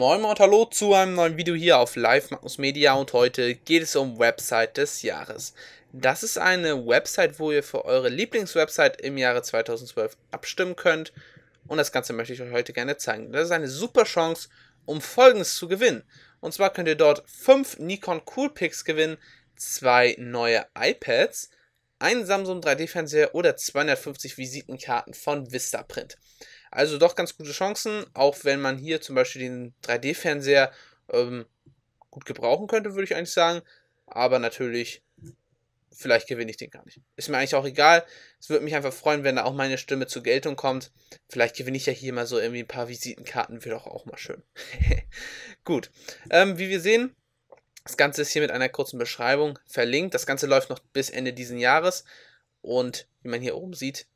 Moin und hallo zu einem neuen Video hier auf Live Magnus Media und heute geht es um Website des Jahres. Das ist eine Website, wo ihr für eure Lieblingswebsite im Jahre 2012 abstimmen könnt und das Ganze möchte ich euch heute gerne zeigen. Das ist eine super Chance, um Folgendes zu gewinnen. Und zwar könnt ihr dort 5 Nikon Coolpix gewinnen, 2 neue iPads, einen Samsung 3D-Fernseher oder 250 Visitenkarten von Vistaprint. Also doch ganz gute Chancen, auch wenn man hier zum Beispiel den 3D-Fernseher ähm, gut gebrauchen könnte, würde ich eigentlich sagen. Aber natürlich, vielleicht gewinne ich den gar nicht. Ist mir eigentlich auch egal. Es würde mich einfach freuen, wenn da auch meine Stimme zur Geltung kommt. Vielleicht gewinne ich ja hier mal so irgendwie ein paar Visitenkarten, wäre doch auch mal schön. gut, ähm, wie wir sehen, das Ganze ist hier mit einer kurzen Beschreibung verlinkt. Das Ganze läuft noch bis Ende diesen Jahres. Und wie man hier oben sieht,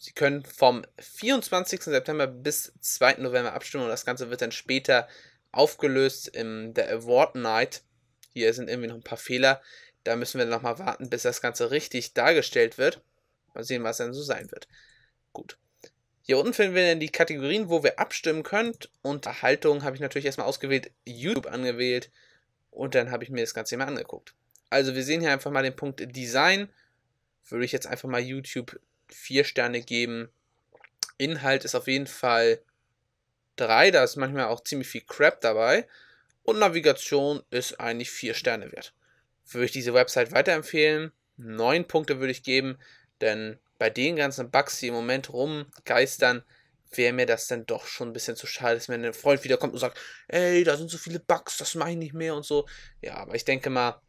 Sie können vom 24. September bis 2. November abstimmen und das Ganze wird dann später aufgelöst in der Award Night. Hier sind irgendwie noch ein paar Fehler. Da müssen wir nochmal warten, bis das Ganze richtig dargestellt wird. Mal sehen, was dann so sein wird. Gut. Hier unten finden wir dann die Kategorien, wo wir abstimmen könnt. Unterhaltung habe ich natürlich erstmal ausgewählt, YouTube angewählt und dann habe ich mir das Ganze mal angeguckt. Also wir sehen hier einfach mal den Punkt Design. Würde ich jetzt einfach mal YouTube vier Sterne geben. Inhalt ist auf jeden Fall drei, da ist manchmal auch ziemlich viel Crap dabei. Und Navigation ist eigentlich vier Sterne wert. Würde ich diese Website weiterempfehlen? Neun Punkte würde ich geben, denn bei den ganzen Bugs, die im Moment rumgeistern, wäre mir das dann doch schon ein bisschen zu schade, dass mir ein Freund wiederkommt und sagt, ey, da sind so viele Bugs, das mache ich nicht mehr und so. Ja, aber ich denke mal,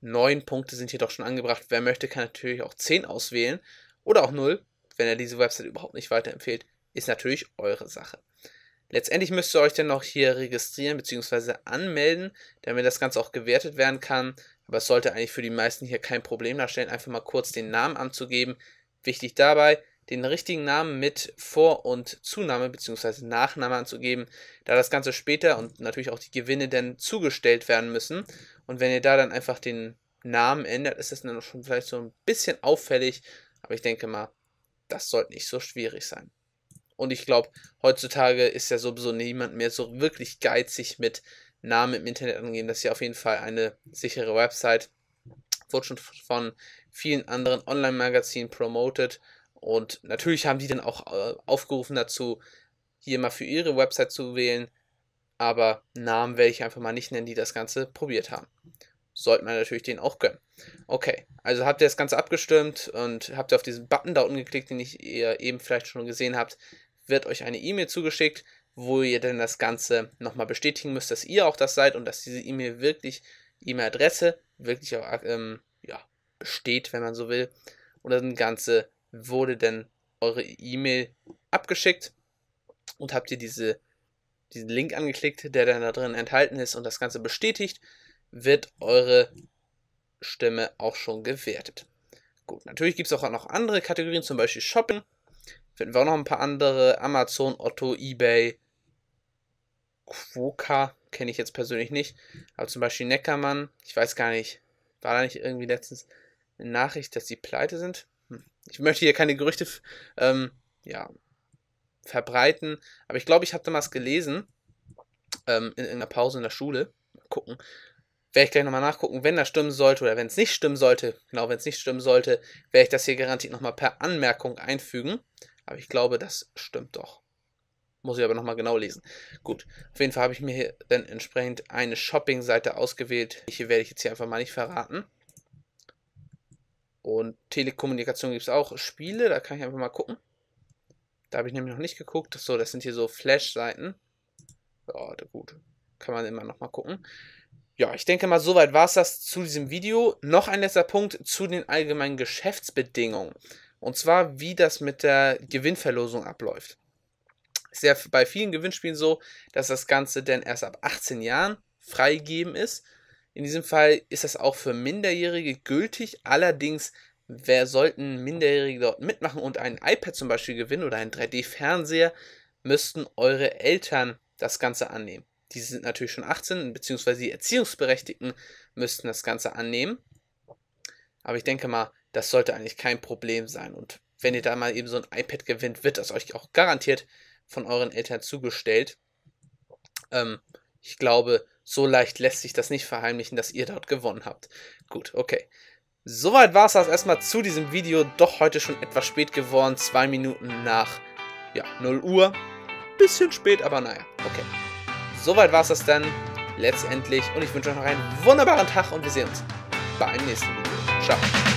neun Punkte sind hier doch schon angebracht. Wer möchte, kann natürlich auch zehn auswählen. Oder auch null, wenn er diese Website überhaupt nicht weiterempfehlt, ist natürlich eure Sache. Letztendlich müsst ihr euch dann noch hier registrieren bzw. anmelden, damit das Ganze auch gewertet werden kann. Aber es sollte eigentlich für die meisten hier kein Problem darstellen, einfach mal kurz den Namen anzugeben. Wichtig dabei, den richtigen Namen mit Vor- und Zunahme bzw. Nachname anzugeben, da das Ganze später und natürlich auch die Gewinne dann zugestellt werden müssen. Und wenn ihr da dann einfach den Namen ändert, ist das dann schon vielleicht so ein bisschen auffällig aber ich denke mal, das sollte nicht so schwierig sein. Und ich glaube, heutzutage ist ja sowieso niemand mehr so wirklich geizig mit Namen im Internet angehen. Das ist ja auf jeden Fall eine sichere Website. Wurde schon von vielen anderen Online-Magazinen promoted. Und natürlich haben die dann auch äh, aufgerufen dazu, hier mal für ihre Website zu wählen. Aber Namen werde ich einfach mal nicht nennen, die das Ganze probiert haben sollte man natürlich den auch gönnen. Okay, also habt ihr das Ganze abgestimmt und habt ihr auf diesen Button da unten geklickt, den ihr eben vielleicht schon gesehen habt, wird euch eine E-Mail zugeschickt, wo ihr dann das Ganze nochmal bestätigen müsst, dass ihr auch das seid und dass diese E-Mail wirklich, E-Mail-Adresse wirklich auch, ähm, ja, besteht, wenn man so will. Und das Ganze wurde dann eure E-Mail abgeschickt und habt ihr diese, diesen Link angeklickt, der dann da drin enthalten ist und das Ganze bestätigt wird eure Stimme auch schon gewertet. Gut, natürlich gibt es auch noch andere Kategorien, zum Beispiel Shopping. Finden wir auch noch ein paar andere. Amazon, Otto, Ebay, Quoka, kenne ich jetzt persönlich nicht. Aber zum Beispiel Neckermann, ich weiß gar nicht, war da nicht irgendwie letztens eine Nachricht, dass sie pleite sind? Hm. Ich möchte hier keine Gerüchte ähm, ja, verbreiten, aber ich glaube, ich habe damals gelesen, ähm, in, in einer Pause in der Schule, mal gucken, werde ich gleich nochmal nachgucken, wenn das stimmen sollte oder wenn es nicht stimmen sollte, genau, wenn es nicht stimmen sollte, werde ich das hier garantiert nochmal per Anmerkung einfügen. Aber ich glaube, das stimmt doch. Muss ich aber nochmal genau lesen. Gut, auf jeden Fall habe ich mir hier dann entsprechend eine Shopping-Seite ausgewählt. Hier werde ich jetzt hier einfach mal nicht verraten. Und Telekommunikation gibt es auch. Spiele, da kann ich einfach mal gucken. Da habe ich nämlich noch nicht geguckt. So, das sind hier so Flash-Seiten. Ja, gut. Kann man immer nochmal gucken. Ja, ich denke mal, soweit war es das zu diesem Video. Noch ein letzter Punkt zu den allgemeinen Geschäftsbedingungen. Und zwar, wie das mit der Gewinnverlosung abläuft. Ist ja bei vielen Gewinnspielen so, dass das Ganze denn erst ab 18 Jahren freigegeben ist. In diesem Fall ist das auch für Minderjährige gültig. Allerdings, wer sollten Minderjährige dort mitmachen und ein iPad zum Beispiel gewinnen oder einen 3D-Fernseher, müssten eure Eltern das Ganze annehmen. Die sind natürlich schon 18, beziehungsweise die Erziehungsberechtigten müssten das Ganze annehmen. Aber ich denke mal, das sollte eigentlich kein Problem sein. Und wenn ihr da mal eben so ein iPad gewinnt, wird das euch auch garantiert von euren Eltern zugestellt. Ähm, ich glaube, so leicht lässt sich das nicht verheimlichen, dass ihr dort gewonnen habt. Gut, okay. Soweit war es das also erstmal zu diesem Video. Doch heute schon etwas spät geworden. Zwei Minuten nach ja, 0 Uhr. Bisschen spät, aber naja, okay soweit war es das dann letztendlich. Und ich wünsche euch noch einen wunderbaren Tag und wir sehen uns beim nächsten Video. Ciao.